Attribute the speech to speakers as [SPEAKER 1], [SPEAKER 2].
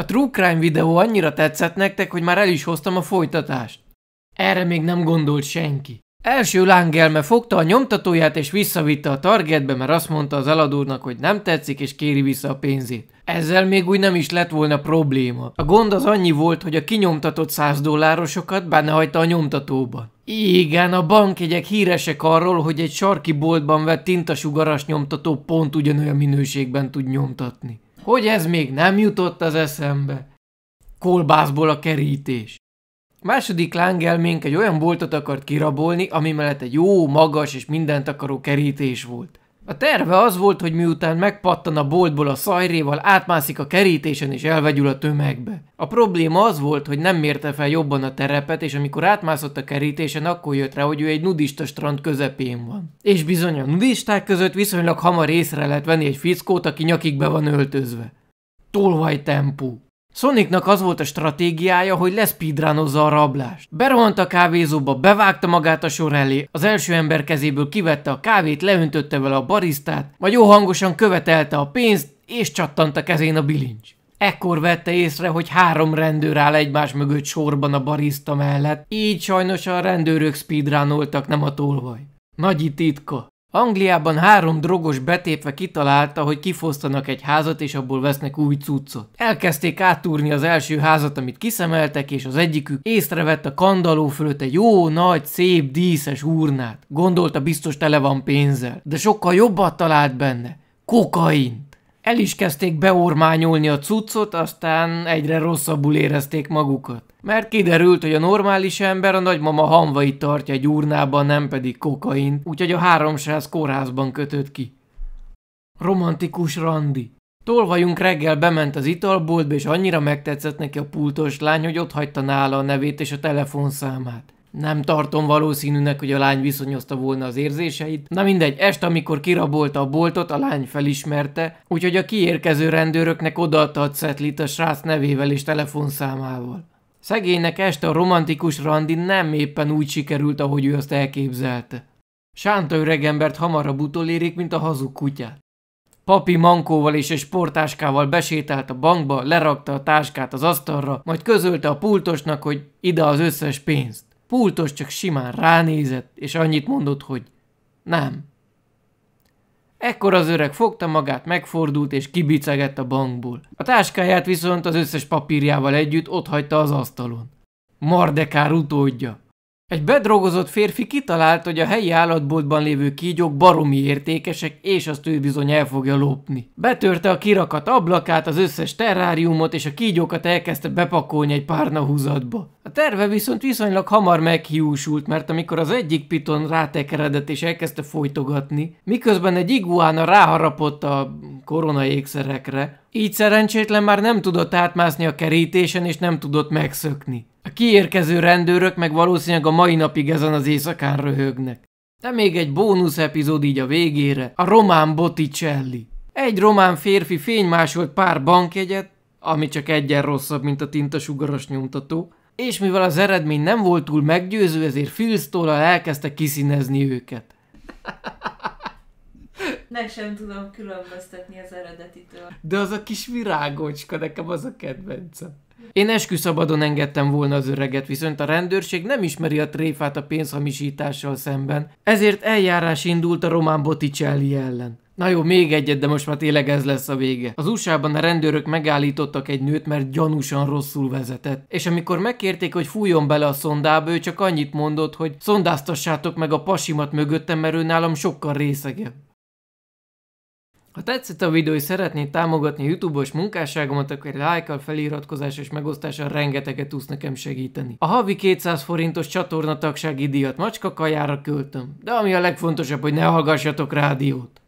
[SPEAKER 1] A True Crime videó annyira tetszett nektek, hogy már el is hoztam a folytatást. Erre még nem gondolt senki. Első lángelme fogta a nyomtatóját és visszavitte a targetbe, mert azt mondta az eladónak, hogy nem tetszik és kéri vissza a pénzét. Ezzel még úgy nem is lett volna probléma. A gond az annyi volt, hogy a kinyomtatott 100 dollárosokat benne hagyta a nyomtatóban. Igen, a bankjegyek híresek arról, hogy egy sarki boltban vett tintasugaras nyomtató pont ugyanolyan minőségben tud nyomtatni hogy ez még nem jutott az eszembe. Kolbászból a kerítés. A második lángelménk egy olyan boltot akart kirabolni, ami mellett egy jó, magas és mindent akaró kerítés volt. A terve az volt, hogy miután megpattan a boltból a szajréval, átmászik a kerítésen és elvegyül a tömegbe. A probléma az volt, hogy nem mérte fel jobban a terepet, és amikor átmászott a kerítésen, akkor jött rá, hogy ő egy nudista strand közepén van. És bizony a nudisták között viszonylag hamar észre lehet venni egy fickót, aki nyakig be van öltözve. Tolvaj tempó. Sonicnak az volt a stratégiája, hogy leszpidránozza a rablást. Berohant a kávézóba, bevágta magát a sor elé, az első ember kezéből kivette a kávét, leöntötte vele a barisztát, majd jó hangosan követelte a pénzt, és csattant a kezén a bilincs. Ekkor vette észre, hogy három rendőr áll egymás mögött sorban a barista mellett, így sajnos a rendőrök speedránoltak, nem a tolvaj. Nagy titka. Angliában három drogos betépve kitalálta, hogy kifosztanak egy házat és abból vesznek új cuccot. Elkezdték átúrni az első házat, amit kiszemeltek, és az egyikük észrevett a kandaló fölött egy jó, nagy, szép, díszes urnát. Gondolta biztos tele van pénzzel, de sokkal jobbat talált benne. Kokain! El is kezdték beormányolni a cuccot, aztán egyre rosszabbul érezték magukat. Mert kiderült, hogy a normális ember a nagymama hamvait tartja egy urnában, nem pedig kokain, úgyhogy a 300 kórházban kötött ki. Romantikus randi. Tolvajunk reggel bement az italboltba, és annyira megtetszett neki a pultos lány, hogy ott hagyta nála a nevét és a telefonszámát. Nem tartom valószínűnek, hogy a lány viszonyozta volna az érzéseit. Na mindegy, este, amikor kirabolta a boltot, a lány felismerte, úgyhogy a kiérkező rendőröknek odaadta a cetlit a srác nevével és telefonszámával. Szegénynek este a romantikus randi nem éppen úgy sikerült, ahogy ő azt elképzelte. Sánta öregembert hamarabb utolérik, mint a hazug kutyát. Papi mankóval és egy sportáskával besétált a bankba, lerakta a táskát az asztalra, majd közölte a pultosnak, hogy ide az összes pénzt. Pultos csak simán ránézett, és annyit mondott, hogy nem. Ekkor az öreg fogta magát, megfordult és kibicegett a bankból. A táskáját viszont az összes papírjával együtt ott hagyta az asztalon. Mardekár utódja. Egy bedrogozott férfi kitalált, hogy a helyi állatboltban lévő kígyók baromi értékesek, és azt ő bizony el fogja lopni. Betörte a kirakat ablakát, az összes terráriumot, és a kígyókat elkezdte bepakolni egy párna húzatba. A terve viszont viszonylag hamar meghiúsult, mert amikor az egyik piton rátekeredett és elkezdte folytogatni, miközben egy iguána ráharapott a korona ékszerekre, így szerencsétlen már nem tudott átmászni a kerítésen, és nem tudott megszökni. A kiérkező rendőrök meg valószínűleg a mai napig ezen az éjszakán röhögnek. De még egy bónusz epizód így a végére, a román Botticelli. Egy román férfi fénymásolt pár bankjegyet, ami csak egyen rosszabb, mint a tintasugaras nyomtató, és mivel az eredmény nem volt túl meggyőző, ezért filztól elkezdte kiszínezni őket. Nem sem tudom különböztetni az eredetitől. De az a kis virágocska, nekem az a kedvencem. Én esküszabadon engedtem volna az öreget, viszont a rendőrség nem ismeri a tréfát a pénzhamisítással szemben, ezért eljárás indult a román Botticelli ellen. Na jó, még egyet, de most már tényleg ez lesz a vége. Az USA-ban a rendőrök megállítottak egy nőt, mert gyanúsan rosszul vezetett. És amikor megkérték, hogy fújjon bele a szondába, ő csak annyit mondott, hogy szondáztassátok meg a pasimat mögöttem, mert ő nálam sokkal részegebb. Ha tetszett a videó és szeretnéd támogatni YouTube-os munkásságomat, akkor like feliratkozás és megosztással rengeteget tudsz nekem segíteni. A havi 200 forintos csatornatagsági díjat macska kajára költöm, de ami a legfontosabb, hogy ne hallgassatok rádiót.